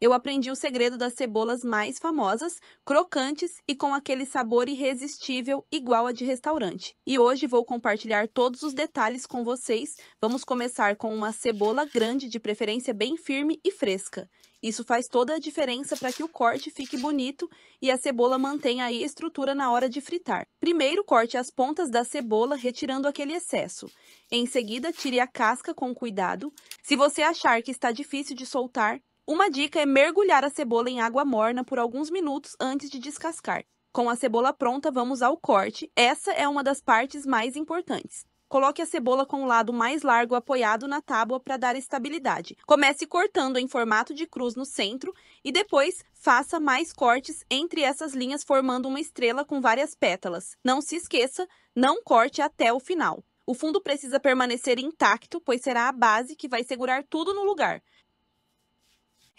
eu aprendi o segredo das cebolas mais famosas, crocantes e com aquele sabor irresistível igual a de restaurante. E hoje vou compartilhar todos os detalhes com vocês. Vamos começar com uma cebola grande, de preferência bem firme e fresca. Isso faz toda a diferença para que o corte fique bonito e a cebola mantenha a estrutura na hora de fritar. Primeiro, corte as pontas da cebola, retirando aquele excesso. Em seguida, tire a casca com cuidado. Se você achar que está difícil de soltar, uma dica é mergulhar a cebola em água morna por alguns minutos antes de descascar. Com a cebola pronta, vamos ao corte. Essa é uma das partes mais importantes. Coloque a cebola com o lado mais largo apoiado na tábua para dar estabilidade. Comece cortando em formato de cruz no centro e depois faça mais cortes entre essas linhas formando uma estrela com várias pétalas. Não se esqueça, não corte até o final. O fundo precisa permanecer intacto, pois será a base que vai segurar tudo no lugar.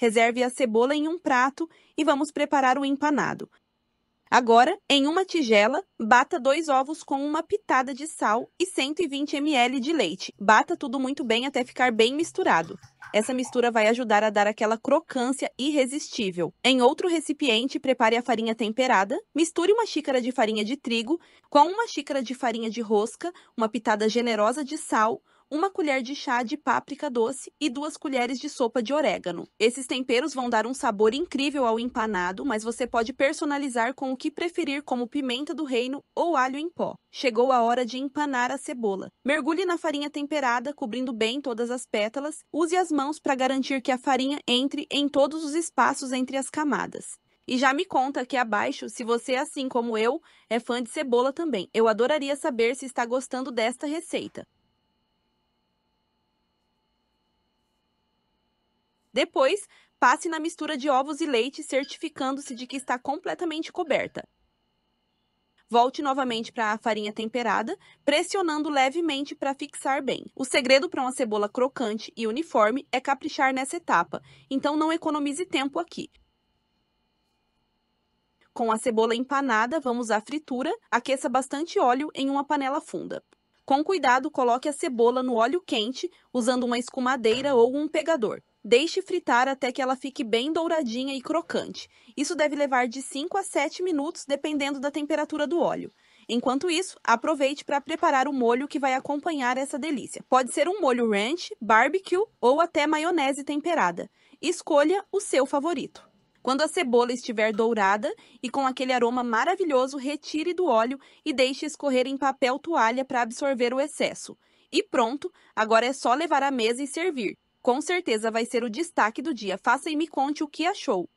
Reserve a cebola em um prato e vamos preparar o empanado. Agora, em uma tigela, bata dois ovos com uma pitada de sal e 120 ml de leite. Bata tudo muito bem até ficar bem misturado. Essa mistura vai ajudar a dar aquela crocância irresistível. Em outro recipiente, prepare a farinha temperada, misture uma xícara de farinha de trigo com uma xícara de farinha de rosca, uma pitada generosa de sal, uma colher de chá de páprica doce e duas colheres de sopa de orégano. Esses temperos vão dar um sabor incrível ao empanado, mas você pode personalizar com o que preferir, como pimenta do reino ou alho em pó. Chegou a hora de empanar a cebola. Mergulhe na farinha temperada, cobrindo bem todas as pétalas. Use as mãos para garantir que a farinha entre em todos os espaços entre as camadas. E já me conta aqui abaixo se você, assim como eu, é fã de cebola também. Eu adoraria saber se está gostando desta receita. Depois, passe na mistura de ovos e leite, certificando-se de que está completamente coberta. Volte novamente para a farinha temperada, pressionando levemente para fixar bem. O segredo para uma cebola crocante e uniforme é caprichar nessa etapa, então não economize tempo aqui. Com a cebola empanada, vamos à fritura. Aqueça bastante óleo em uma panela funda. Com cuidado, coloque a cebola no óleo quente, usando uma escumadeira ou um pegador. Deixe fritar até que ela fique bem douradinha e crocante. Isso deve levar de 5 a 7 minutos, dependendo da temperatura do óleo. Enquanto isso, aproveite para preparar o molho que vai acompanhar essa delícia. Pode ser um molho ranch, barbecue ou até maionese temperada. Escolha o seu favorito. Quando a cebola estiver dourada e com aquele aroma maravilhoso, retire do óleo e deixe escorrer em papel toalha para absorver o excesso. E pronto, agora é só levar à mesa e servir. Com certeza vai ser o destaque do dia. Faça e me conte o que achou.